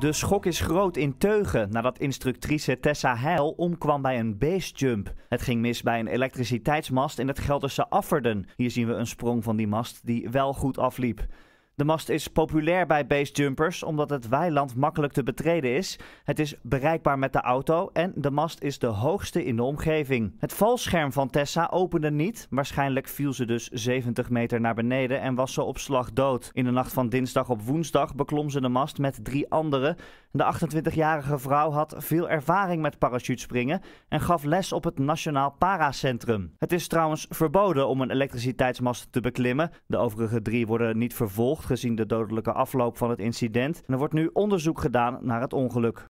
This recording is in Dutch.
De schok is groot in Teugen nadat instructrice Tessa Heil omkwam bij een basejump. Het ging mis bij een elektriciteitsmast in het Gelderse Afferden. Hier zien we een sprong van die mast die wel goed afliep. De mast is populair bij basejumpers omdat het weiland makkelijk te betreden is. Het is bereikbaar met de auto en de mast is de hoogste in de omgeving. Het valscherm van Tessa opende niet. Waarschijnlijk viel ze dus 70 meter naar beneden en was ze op slag dood. In de nacht van dinsdag op woensdag beklom ze de mast met drie anderen. De 28-jarige vrouw had veel ervaring met parachutespringen en gaf les op het Nationaal Paracentrum. Het is trouwens verboden om een elektriciteitsmast te beklimmen. De overige drie worden niet vervolgd gezien de dodelijke afloop van het incident er wordt nu onderzoek gedaan naar het ongeluk.